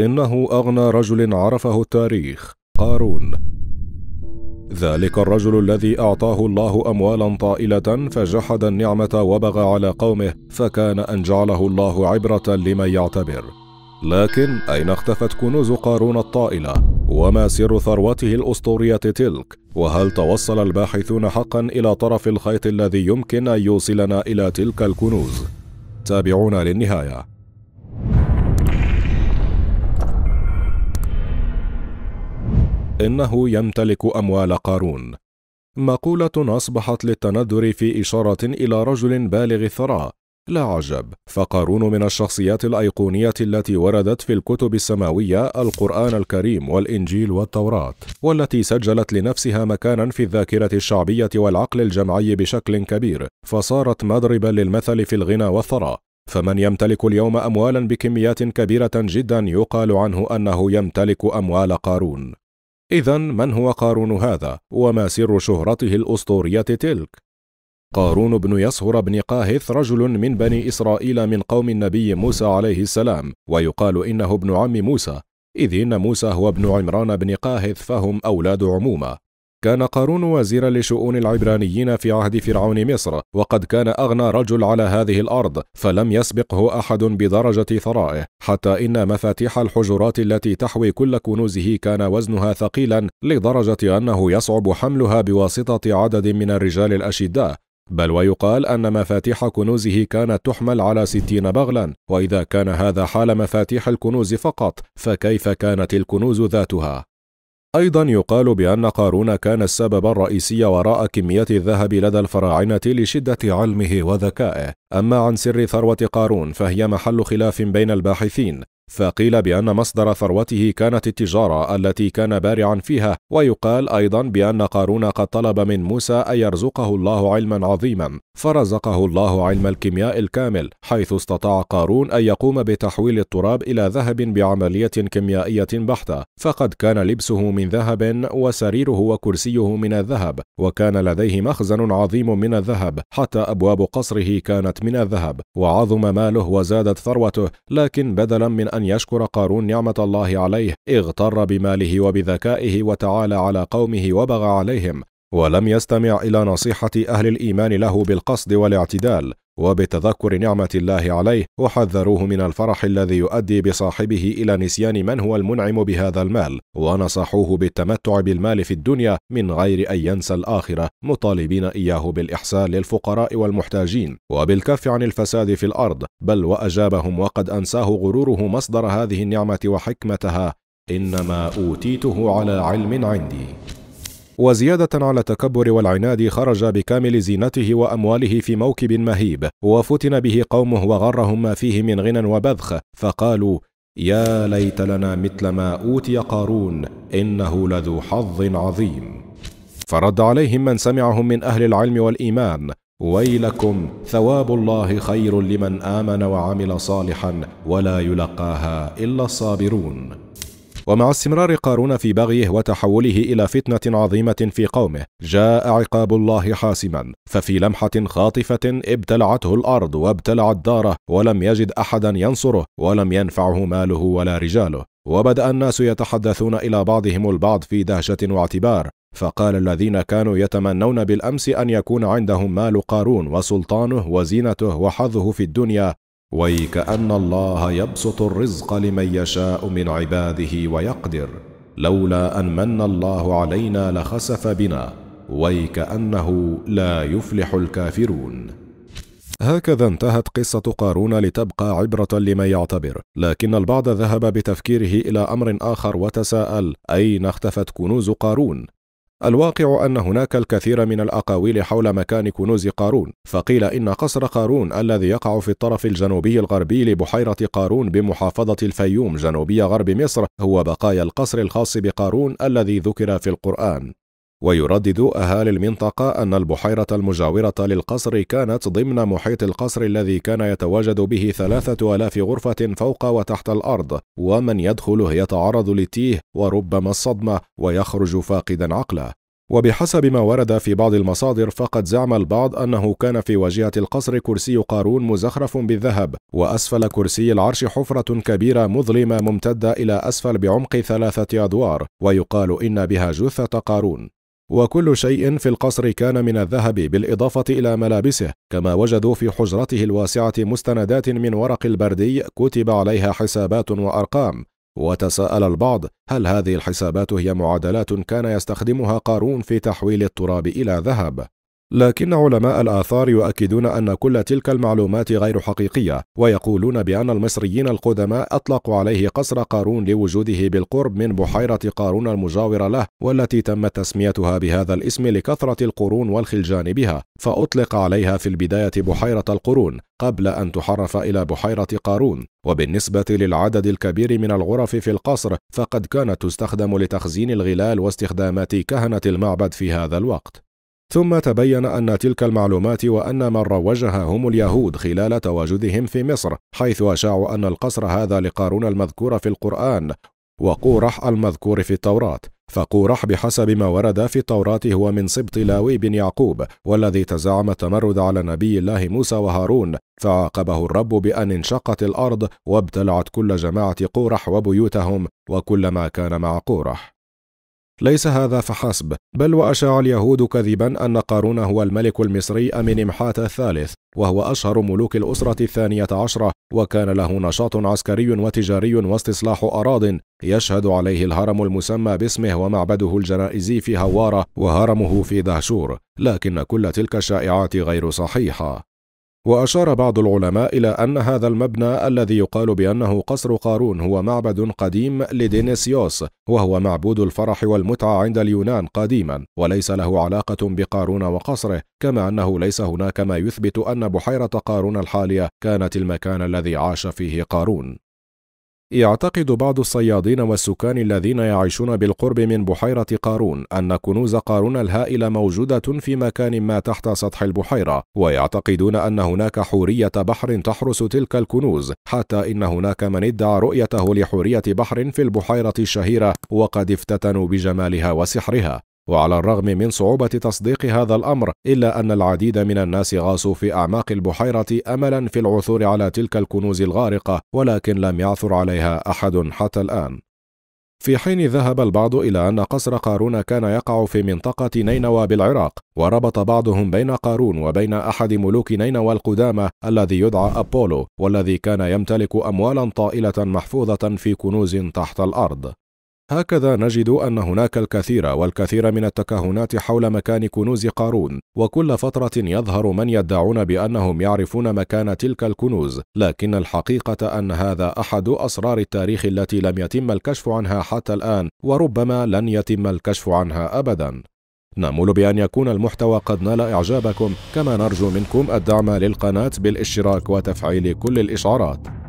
إنه أغنى رجل عرفه التاريخ قارون ذلك الرجل الذي أعطاه الله أموالا طائلة فجحد النعمة وبغى على قومه فكان أن جعله الله عبرة لمن يعتبر لكن أين اختفت كنوز قارون الطائلة؟ وما سر ثروته الأسطورية تلك؟ وهل توصل الباحثون حقا إلى طرف الخيط الذي يمكن أن يوصلنا إلى تلك الكنوز؟ تابعونا للنهايه إنه يمتلك أموال قارون مقولة أصبحت للتندر في إشارة إلى رجل بالغ الثراء لا عجب فقارون من الشخصيات الأيقونية التي وردت في الكتب السماوية القرآن الكريم والإنجيل والتوراة والتي سجلت لنفسها مكانا في الذاكرة الشعبية والعقل الجمعي بشكل كبير فصارت مضربا للمثل في الغنى والثراء فمن يمتلك اليوم أموالا بكميات كبيرة جدا يقال عنه أنه يمتلك أموال قارون إذا من هو قارون هذا وما سر شهرته الأسطورية تلك؟ قارون بن يصهر بن قاهث رجل من بني إسرائيل من قوم النبي موسى عليه السلام ويقال إنه ابن عم موسى إذ إن موسى هو ابن عمران بن قاهث فهم أولاد عمومة كان قارون وزيرا لشؤون العبرانيين في عهد فرعون مصر وقد كان أغنى رجل على هذه الأرض فلم يسبقه أحد بدرجة ثرائه حتى إن مفاتيح الحجرات التي تحوي كل كنوزه كان وزنها ثقيلا لدرجة أنه يصعب حملها بواسطة عدد من الرجال الأشداء بل ويقال أن مفاتيح كنوزه كانت تحمل على ستين بغلا وإذا كان هذا حال مفاتيح الكنوز فقط فكيف كانت الكنوز ذاتها؟ أيضا يقال بأن قارون كان السبب الرئيسي وراء كمية الذهب لدى الفراعنة لشدة علمه وذكائه أما عن سر ثروة قارون فهي محل خلاف بين الباحثين فقيل بأن مصدر ثروته كانت التجارة التي كان بارعا فيها ويقال أيضا بأن قارون قد طلب من موسى أن يرزقه الله علما عظيما فرزقه الله علم الكيمياء الكامل حيث استطاع قارون أن يقوم بتحويل التراب إلى ذهب بعملية كيميائية بحتة فقد كان لبسه من ذهب وسريره وكرسيه من الذهب وكان لديه مخزن عظيم من الذهب حتى أبواب قصره كانت من الذهب وعظم ماله وزادت ثروته لكن بدلا من أن أن يشكر قارون نعمة الله عليه اغتر بماله وبذكائه وتعالى على قومه وبغى عليهم ولم يستمع إلى نصيحة أهل الإيمان له بالقصد والاعتدال وبتذكر نعمة الله عليه وحذروه من الفرح الذي يؤدي بصاحبه إلى نسيان من هو المنعم بهذا المال ونصحوه بالتمتع بالمال في الدنيا من غير أن ينسى الآخرة مطالبين إياه بالإحسان للفقراء والمحتاجين وبالكف عن الفساد في الأرض بل وأجابهم وقد أنساه غروره مصدر هذه النعمة وحكمتها إنما أوتيته على علم عندي وزيادة على التكبر والعناد خرج بكامل زينته وأمواله في موكب مهيب وفتن به قومه وغرهم ما فيه من غنى وبذخ فقالوا يا ليت لنا مثل ما أوتي قارون إنه لذو حظ عظيم فرد عليهم من سمعهم من أهل العلم والإيمان ويلكم ثواب الله خير لمن آمن وعمل صالحا ولا يلقاها إلا الصابرون ومع استمرار قارون في بغيه وتحوله إلى فتنة عظيمة في قومه جاء عقاب الله حاسما ففي لمحة خاطفة ابتلعته الأرض وابتلعت داره ولم يجد أحدا ينصره ولم ينفعه ماله ولا رجاله وبدأ الناس يتحدثون إلى بعضهم البعض في دهشة واعتبار فقال الذين كانوا يتمنون بالأمس أن يكون عندهم مال قارون وسلطانه وزينته وحظه في الدنيا ويكأن الله يبسط الرزق لمن يشاء من عباده ويقدر لولا أن من الله علينا لخسف بنا ويكأنه لا يفلح الكافرون هكذا انتهت قصة قارون لتبقى عبرة لمن يعتبر، لكن البعض ذهب بتفكيره إلى أمر آخر وتساءل: أين اختفت كنوز قارون؟ الواقع أن هناك الكثير من الأقاويل حول مكان كنوز قارون فقيل إن قصر قارون الذي يقع في الطرف الجنوبي الغربي لبحيرة قارون بمحافظة الفيوم جنوبي غرب مصر هو بقايا القصر الخاص بقارون الذي ذكر في القرآن ويردد أهالي المنطقة أن البحيرة المجاورة للقصر كانت ضمن محيط القصر الذي كان يتواجد به ثلاثة ألاف غرفة فوق وتحت الأرض ومن يدخله يتعرض للتيه وربما الصدمة ويخرج فاقدا عقله وبحسب ما ورد في بعض المصادر فقد زعم البعض أنه كان في واجهة القصر كرسي قارون مزخرف بالذهب وأسفل كرسي العرش حفرة كبيرة مظلمة ممتدة إلى أسفل بعمق ثلاثة أدوار ويقال إن بها جثة قارون وكل شيء في القصر كان من الذهب بالإضافة إلى ملابسه كما وجدوا في حجرته الواسعة مستندات من ورق البردي كتب عليها حسابات وأرقام وتساءل البعض هل هذه الحسابات هي معادلات كان يستخدمها قارون في تحويل التراب إلى ذهب لكن علماء الآثار يؤكدون أن كل تلك المعلومات غير حقيقية ويقولون بأن المصريين القدماء أطلقوا عليه قصر قارون لوجوده بالقرب من بحيرة قارون المجاورة له والتي تم تسميتها بهذا الاسم لكثرة القرون والخلجان بها فأطلق عليها في البداية بحيرة القرون قبل أن تحرف إلى بحيرة قارون وبالنسبة للعدد الكبير من الغرف في القصر فقد كانت تستخدم لتخزين الغلال واستخدامات كهنة المعبد في هذا الوقت ثم تبين أن تلك المعلومات وأن من روجها هم اليهود خلال تواجدهم في مصر حيث أشاعوا أن القصر هذا لقارون المذكور في القرآن وقورح المذكور في التوراة فقورح بحسب ما ورد في التوراة هو من سبط لاوي بن يعقوب والذي تزعم التمرد على نبي الله موسى وهارون فعاقبه الرب بأن انشقت الأرض وابتلعت كل جماعة قورح وبيوتهم وكل ما كان مع قورح ليس هذا فحسب بل وأشاع اليهود كذبا أن قارون هو الملك المصري أمين محات الثالث وهو أشهر ملوك الأسرة الثانية عشرة وكان له نشاط عسكري وتجاري واستصلاح أراض يشهد عليه الهرم المسمى باسمه ومعبده الجنائزي في هوارة وهرمه في دهشور لكن كل تلك الشائعات غير صحيحة وأشار بعض العلماء إلى أن هذا المبنى الذي يقال بأنه قصر قارون هو معبد قديم لدينيسيوس وهو معبود الفرح والمتعة عند اليونان قديما وليس له علاقة بقارون وقصره كما أنه ليس هناك ما يثبت أن بحيرة قارون الحالية كانت المكان الذي عاش فيه قارون يعتقد بعض الصيادين والسكان الذين يعيشون بالقرب من بحيرة قارون أن كنوز قارون الهائلة موجودة في مكان ما تحت سطح البحيرة، ويعتقدون أن هناك حورية بحر تحرس تلك الكنوز، حتى إن هناك من ادعى رؤيته لحورية بحر في البحيرة الشهيرة، وقد افتتنوا بجمالها وسحرها، وعلى الرغم من صعوبة تصديق هذا الأمر إلا أن العديد من الناس غاصوا في أعماق البحيرة أملا في العثور على تلك الكنوز الغارقة ولكن لم يعثر عليها أحد حتى الآن في حين ذهب البعض إلى أن قصر قارون كان يقع في منطقة نينوى بالعراق وربط بعضهم بين قارون وبين أحد ملوك نينوى القدامى الذي يدعى أبولو والذي كان يمتلك أموالا طائلة محفوظة في كنوز تحت الأرض هكذا نجد أن هناك الكثير والكثير من التكهنات حول مكان كنوز قارون وكل فترة يظهر من يدعون بأنهم يعرفون مكان تلك الكنوز لكن الحقيقة أن هذا أحد أسرار التاريخ التي لم يتم الكشف عنها حتى الآن وربما لن يتم الكشف عنها أبدا نامل بأن يكون المحتوى قد نال إعجابكم كما نرجو منكم الدعم للقناة بالاشتراك وتفعيل كل الإشعارات